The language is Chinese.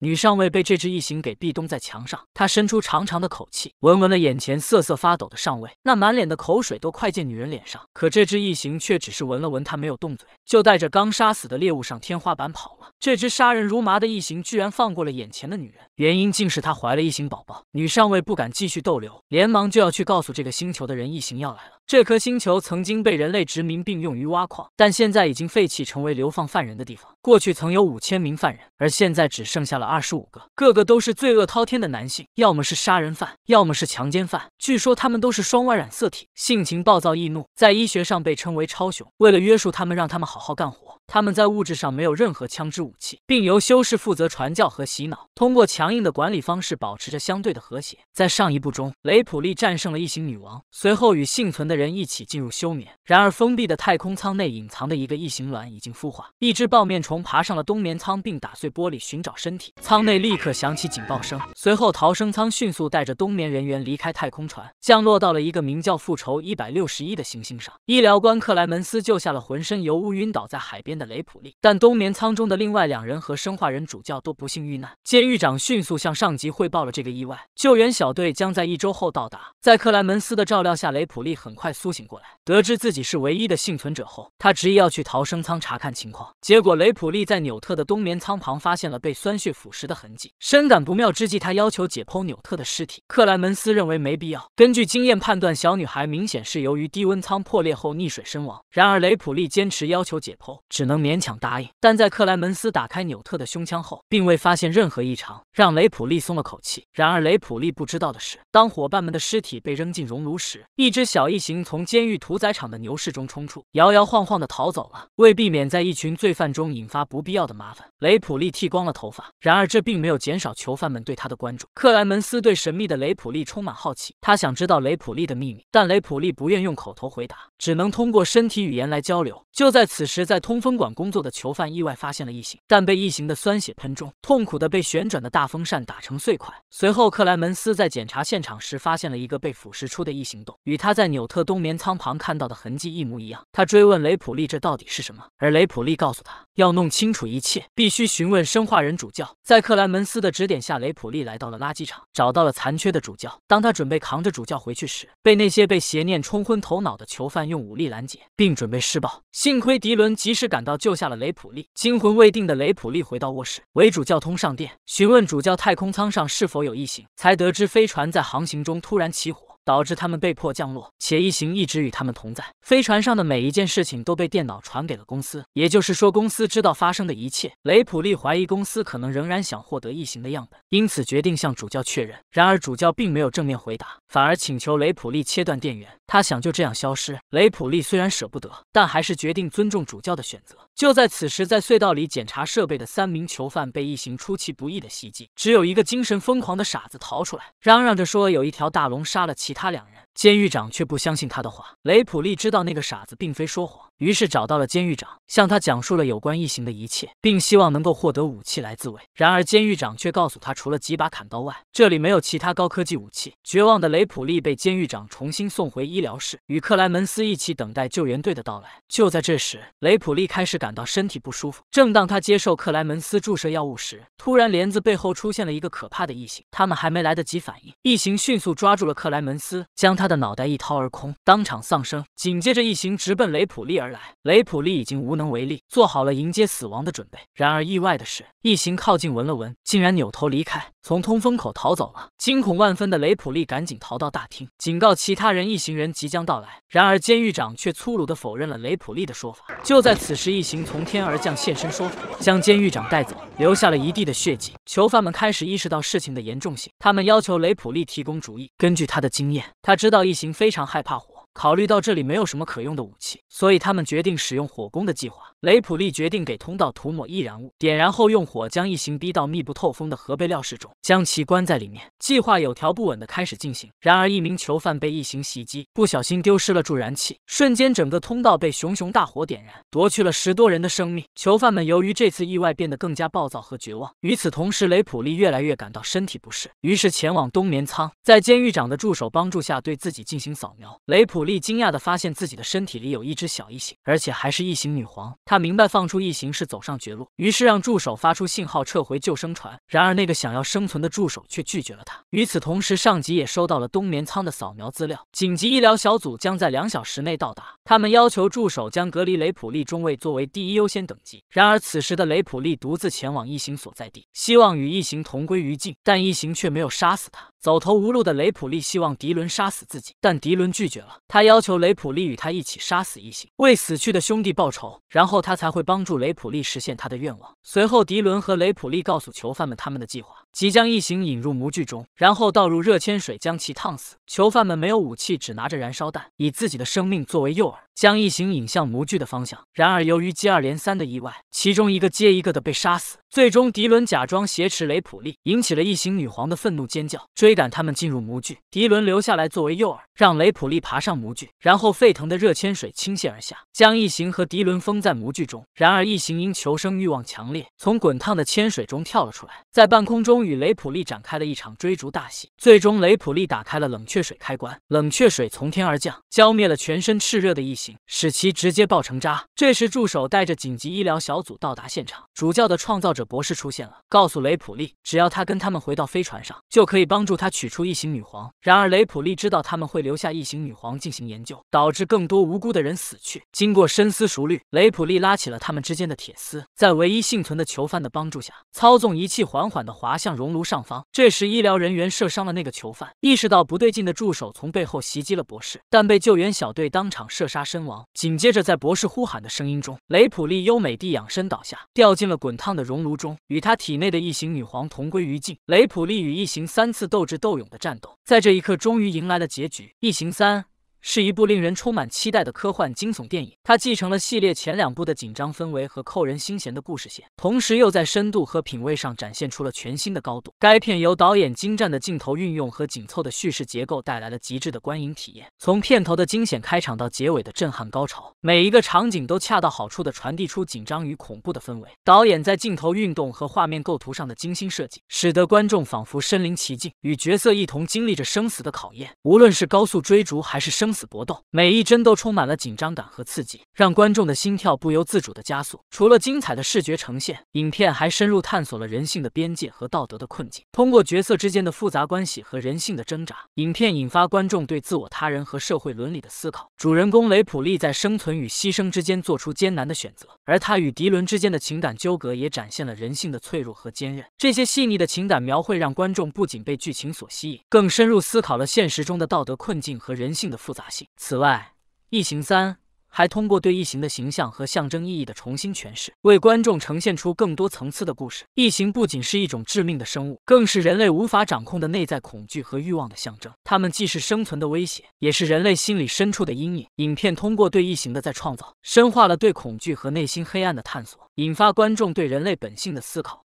女上尉被这只异形给壁咚在墙上，她伸出长长的口气，闻闻了眼前瑟瑟发抖的上尉，那满脸的口水都快溅女人脸上。可这只异形却只是闻了闻，她没有动嘴，就带着刚杀死的猎物上天花板跑了。这只杀人如麻的异形居然放过了眼前的女人，原因竟是她怀了异形宝宝。女上尉不敢继续逗留，连忙就要去告诉这个星球的人，异形要来了。这颗星球曾经被人类殖民并用于挖矿，但现在已经废弃成为流放犯人的地方。过去曾有五千名犯人，而现在只剩下了。二十五个，个个都是罪恶滔天的男性，要么是杀人犯，要么是强奸犯。据说他们都是双外染色体，性情暴躁易怒，在医学上被称为超雄。为了约束他们，让他们好好干活。他们在物质上没有任何枪支武器，并由修士负责传教和洗脑，通过强硬的管理方式保持着相对的和谐。在上一部中，雷普利战胜了异形女王，随后与幸存的人一起进入休眠。然而，封闭的太空舱内隐藏的一个异形卵已经孵化，一只暴面虫爬上了冬眠舱，并打碎玻璃寻找身体。舱内立刻响起警报声，随后逃生舱迅速带着冬眠人员离开太空船，降落到了一个名叫“复仇一百六十一”的行星上。医疗官克莱门斯救下了浑身油污晕倒在海边。的雷普利，但冬眠舱中的另外两人和生化人主教都不幸遇难。监狱长迅速向上级汇报了这个意外，救援小队将在一周后到达。在克莱门斯的照料下，雷普利很快苏醒过来。得知自己是唯一的幸存者后，他执意要去逃生舱查看情况。结果，雷普利在纽特的冬眠舱旁发现了被酸血腐蚀的痕迹，深感不妙之际，他要求解剖纽特的尸体。克莱门斯认为没必要，根据经验判断，小女孩明显是由于低温舱破裂后溺水身亡。然而，雷普利坚持要求解剖，只。能勉强答应，但在克莱门斯打开纽特的胸腔后，并未发现任何异常，让雷普利松了口气。然而，雷普利不知道的是，当伙伴们的尸体被扔进熔炉时，一只小异形从监狱屠宰场的牛室中冲出，摇摇晃晃地逃走了。为避免在一群罪犯中引发不必要的麻烦，雷普利剃光了头发。然而，这并没有减少囚犯们对他的关注。克莱门斯对神秘的雷普利充满好奇，他想知道雷普利的秘密，但雷普利不愿用口头回答，只能通过身体语言来交流。就在此时，在通风。管工作的囚犯意外发现了异形，但被异形的酸血喷中，痛苦的被旋转的大风扇打成碎块。随后克莱门斯在检查现场时，发现了一个被腐蚀出的异形洞，与他在纽特冬眠舱旁看到的痕迹一模一样。他追问雷普利这到底是什么，而雷普利告诉他，要弄清楚一切，必须询问生化人主教。在克莱门斯的指点下，雷普利来到了垃圾场，找到了残缺的主教。当他准备扛着主教回去时，被那些被邪念冲昏头脑的囚犯用武力拦截，并准备施暴。幸亏迪伦及时赶。到救下了雷普利，惊魂未定的雷普利回到卧室，为主教通上电，询问主教太空舱上是否有异形，才得知飞船在航行中突然起火。导致他们被迫降落，且异形一直与他们同在。飞船上的每一件事情都被电脑传给了公司，也就是说公司知道发生的一切。雷普利怀疑公司可能仍然想获得异形的样本，因此决定向主教确认。然而主教并没有正面回答，反而请求雷普利切断电源，他想就这样消失。雷普利虽然舍不得，但还是决定尊重主教的选择。就在此时，在隧道里检查设备的三名囚犯被异形出其不意的袭击，只有一个精神疯狂的傻子逃出来，嚷嚷着说有一条大龙杀了其。他两人。监狱长却不相信他的话。雷普利知道那个傻子并非说谎，于是找到了监狱长，向他讲述了有关异形的一切，并希望能够获得武器来自卫。然而监狱长却告诉他，除了几把砍刀外，这里没有其他高科技武器。绝望的雷普利被监狱长重新送回医疗室，与克莱门斯一起等待救援队的到来。就在这时，雷普利开始感到身体不舒服。正当他接受克莱门斯注射药物时，突然帘子背后出现了一个可怕的异形。他们还没来得及反应，异形迅速抓住了克莱门斯，将他。他的脑袋一掏而空，当场丧生。紧接着，一行直奔雷普利而来。雷普利已经无能为力，做好了迎接死亡的准备。然而，意外的是，一行靠近闻了闻，竟然扭头离开，从通风口逃走了。惊恐万分的雷普利赶紧逃到大厅，警告其他人一行人即将到来。然而，监狱长却粗鲁地否认了雷普利的说法。就在此时，一行从天而降现身，说法将监狱长带走，留下了一地的血迹。囚犯们开始意识到事情的严重性，他们要求雷普利提供主意。根据他的经验，他知道。一行非常害怕火。考虑到这里没有什么可用的武器，所以他们决定使用火攻的计划。雷普利决定给通道涂抹易燃物，点燃后用火将异形逼到密不透风的核废料室中，将其关在里面。计划有条不紊地开始进行。然而，一名囚犯被异形袭击，不小心丢失了助燃气，瞬间整个通道被熊熊大火点燃，夺去了十多人的生命。囚犯们由于这次意外变得更加暴躁和绝望。与此同时，雷普利越来越感到身体不适，于是前往冬眠舱，在监狱长的助手帮助下对自己进行扫描。雷普。力惊讶地发现自己的身体里有一只小异形，而且还是异形女皇。他明白放出异形是走上绝路，于是让助手发出信号撤回救生船。然而那个想要生存的助手却拒绝了他。与此同时，上级也收到了冬眠舱的扫描资料，紧急医疗小组将在两小时内到达。他们要求助手将隔离雷普利中尉作为第一优先等级。然而此时的雷普利独自前往异形所在地，希望与异形同归于尽。但异形却没有杀死他。走投无路的雷普利希望迪伦杀死自己，但迪伦拒绝了他。他要求雷普利与他一起杀死异形，为死去的兄弟报仇，然后他才会帮助雷普利实现他的愿望。随后，迪伦和雷普利告诉囚犯们他们的计划。即将异形引入模具中，然后倒入热铅水将其烫死。囚犯们没有武器，只拿着燃烧弹，以自己的生命作为诱饵，将异形引向模具的方向。然而，由于接二连三的意外，其中一个接一个的被杀死。最终，迪伦假装挟持雷普利，引起了异形女皇的愤怒尖叫，追赶他们进入模具。迪伦留下来作为诱饵，让雷普利爬上模具，然后沸腾的热铅水倾泻而下，将异形和迪伦封在模具中。然而，异形因求生欲望强烈，从滚烫的铅水中跳了出来，在半空中。与雷普利展开了一场追逐大戏，最终雷普利打开了冷却水开关，冷却水从天而降，浇灭了全身炽热的异形，使其直接爆成渣。这时，助手带着紧急医疗小组到达现场，主教的创造者博士出现了，告诉雷普利，只要他跟他们回到飞船上，就可以帮助他取出异形女皇。然而，雷普利知道他们会留下异形女皇进行研究，导致更多无辜的人死去。经过深思熟虑，雷普利拉起了他们之间的铁丝，在唯一幸存的囚犯的帮助下，操纵仪器缓缓地滑向。熔炉上方，这时医疗人员射伤了那个囚犯。意识到不对劲的助手从背后袭击了博士，但被救援小队当场射杀身亡。紧接着，在博士呼喊的声音中，雷普利优美地仰身倒下，掉进了滚烫的熔炉中，与他体内的异形女皇同归于尽。雷普利与异形三次斗智斗勇的战斗，在这一刻终于迎来了结局。异形三。是一部令人充满期待的科幻惊悚电影。它继承了系列前两部的紧张氛围和扣人心弦的故事线，同时又在深度和品味上展现出了全新的高度。该片由导演精湛的镜头运用和紧凑的叙事结构带来了极致的观影体验。从片头的惊险开场到结尾的震撼高潮，每一个场景都恰到好处地传递出紧张与恐怖的氛围。导演在镜头运动和画面构图上的精心设计，使得观众仿佛身临其境，与角色一同经历着生死的考验。无论是高速追逐还是生死，此搏斗，每一帧都充满了紧张感和刺激，让观众的心跳不由自主的加速。除了精彩的视觉呈现，影片还深入探索了人性的边界和道德的困境。通过角色之间的复杂关系和人性的挣扎，影片引发观众对自我、他人和社会伦理的思考。主人公雷普利在生存与牺牲之间做出艰难的选择，而他与迪伦之间的情感纠葛也展现了人性的脆弱和坚韧。这些细腻的情感描绘让观众不仅被剧情所吸引，更深入思考了现实中的道德困境和人性的复杂。杂性。此外，《异形三》还通过对异形的形象和象征意义的重新诠释，为观众呈现出更多层次的故事。异形不仅是一种致命的生物，更是人类无法掌控的内在恐惧和欲望的象征。它们既是生存的威胁，也是人类心理深处的阴影。影片通过对异形的再创造，深化了对恐惧和内心黑暗的探索，引发观众对人类本性的思考。